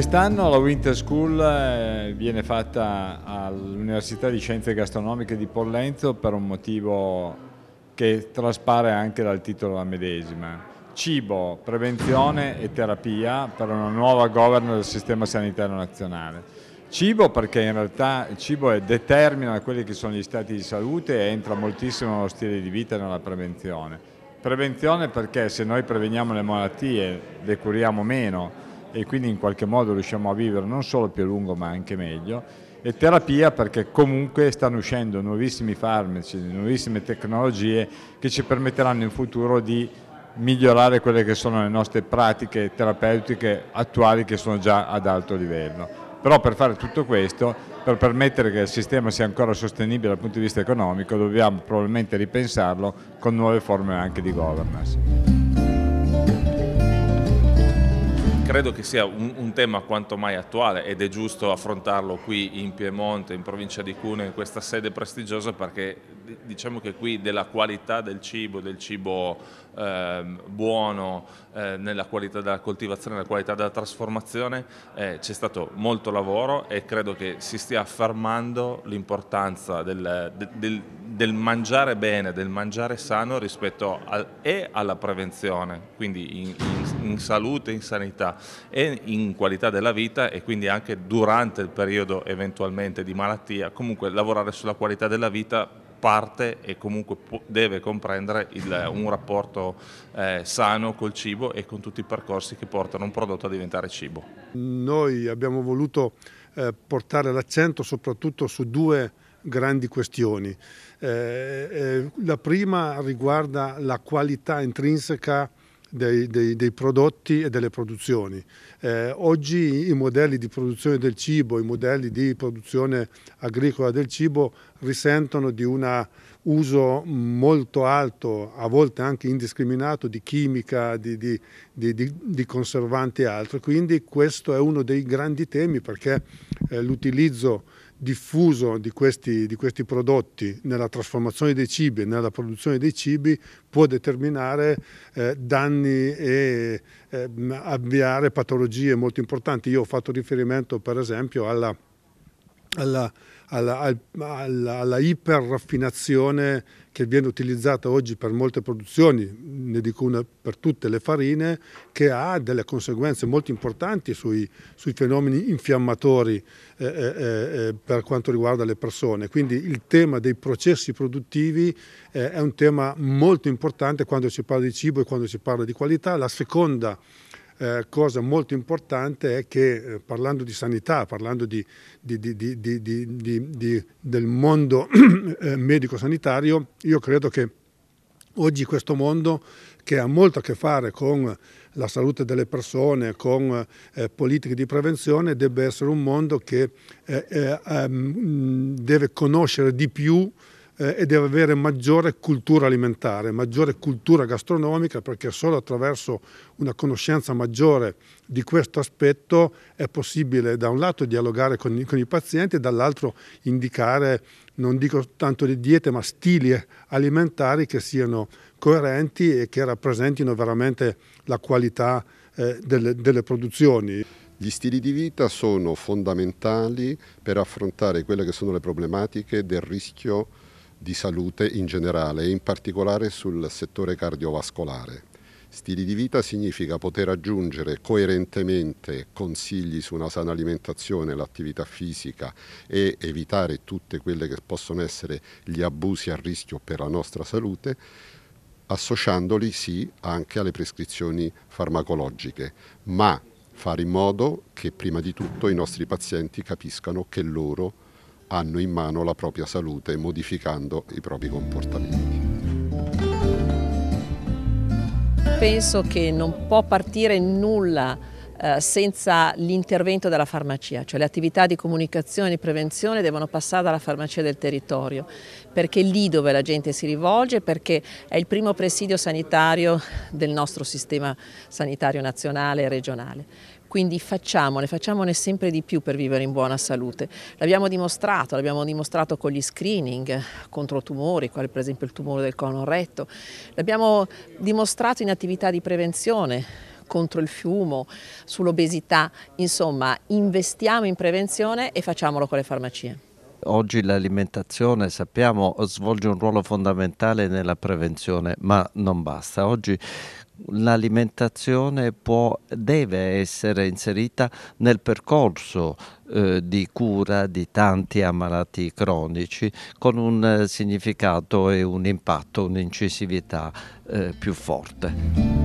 Quest'anno la Winter School eh, viene fatta all'Università di Scienze Gastronomiche di Pollenzo per un motivo che traspare anche dal titolo della medesima. Cibo, prevenzione e terapia per una nuova governance del sistema sanitario nazionale. Cibo perché in realtà il cibo determina quelli che sono gli stati di salute e entra moltissimo nello stile di vita e nella prevenzione. Prevenzione perché se noi preveniamo le malattie le curiamo meno, e quindi in qualche modo riusciamo a vivere non solo più a lungo ma anche meglio e terapia perché comunque stanno uscendo nuovissimi farmaci, nuovissime tecnologie che ci permetteranno in futuro di migliorare quelle che sono le nostre pratiche terapeutiche attuali che sono già ad alto livello. Però per fare tutto questo, per permettere che il sistema sia ancora sostenibile dal punto di vista economico, dobbiamo probabilmente ripensarlo con nuove forme anche di governance credo che sia un, un, tema quanto mai attuale ed è giusto affrontarlo qui in Piemonte, in provincia di Cuneo, in questa sede prestigiosa perché diciamo che qui della qualità del cibo, del cibo eh, buono, eh, nella qualità della coltivazione, nella qualità della trasformazione eh, c'è stato molto lavoro e credo che si stia affermando l'importanza del, del, del del mangiare bene, del mangiare sano rispetto al, e alla prevenzione, quindi in, in, in, salute, in sanità e in qualità della vita e quindi anche durante il periodo eventualmente di malattia, comunque lavorare sulla qualità della vita parte e comunque deve comprendere il, un rapporto eh, sano col cibo e con tutti i percorsi che portano un prodotto a diventare cibo. Noi abbiamo voluto eh, portare l'accento soprattutto su due grandi questioni. Eh, eh, la prima riguarda la qualità intrinseca dei, dei, dei, prodotti e delle produzioni. Eh, oggi i modelli di produzione del cibo, i modelli di produzione agricola del cibo risentono di un uso molto alto, a volte anche indiscriminato, di chimica, di, di, di, di conservanti e altro. Quindi questo è uno dei grandi temi perché eh, l'utilizzo diffuso di questi, di questi, prodotti nella trasformazione dei cibi, e nella produzione dei cibi, può determinare eh, danni e eh, avviare patologie molto importanti. Io ho fatto riferimento per esempio alla alla, alla, alla, alla iperraffinazione che viene utilizzata oggi per molte produzioni, ne dico una per tutte le farine, che ha delle conseguenze molto importanti sui, sui fenomeni infiammatori eh eh, eh, eh, per quanto riguarda le persone. Quindi il tema dei processi produttivi eh, è un tema molto importante quando si parla di cibo e quando si parla di qualità. La seconda eh, cosa molto importante è che eh, parlando di sanità, parlando di, di, di, del mondo eh, medico-sanitario, io credo che oggi questo mondo che ha molto a che fare con la salute delle persone, con eh, politiche di prevenzione, debba essere un mondo che ehm, deve conoscere di più eh, e deve avere maggiore cultura alimentare, maggiore cultura gastronomica perché solo attraverso una conoscenza maggiore di questo aspetto è possibile da un lato dialogare con, i, con i pazienti e dall'altro indicare, non dico tanto di diete, ma stili alimentari che siano coerenti e che rappresentino veramente la qualità eh, delle, delle produzioni. Gli stili di vita sono fondamentali per affrontare quelle che sono le problematiche del rischio di salute in generale e in particolare sul settore cardiovascolare. Stili di vita significa poter aggiungere coerentemente consigli su una sana alimentazione, l'attività fisica e evitare tutte quelle che possono essere gli abusi a rischio per la nostra salute, associandoli sì anche alle prescrizioni farmacologiche, ma fare in modo che prima di tutto i nostri pazienti capiscano che loro hanno in mano la propria salute modificando i propri comportamenti. Penso che non può partire nulla eh, senza l'intervento della farmacia, cioè le attività di comunicazione e di prevenzione devono passare dalla farmacia del territorio, perché è lì dove la gente si rivolge, perché è il primo presidio sanitario del nostro sistema sanitario nazionale e regionale quindi facciamone, facciamone sempre di più per vivere in buona salute. L'abbiamo dimostrato, l'abbiamo dimostrato con gli screening contro tumori, quale per esempio il tumore del colon retto, l'abbiamo dimostrato in attività di prevenzione contro il fumo, sull'obesità, insomma investiamo in prevenzione e facciamolo con le farmacie. Oggi l'alimentazione, sappiamo, svolge un ruolo fondamentale nella prevenzione, ma non basta. Oggi l'alimentazione può, deve essere inserita nel percorso eh, di cura di tanti ammalati cronici con un eh, significato e un impatto, un'incisività eh, più forte.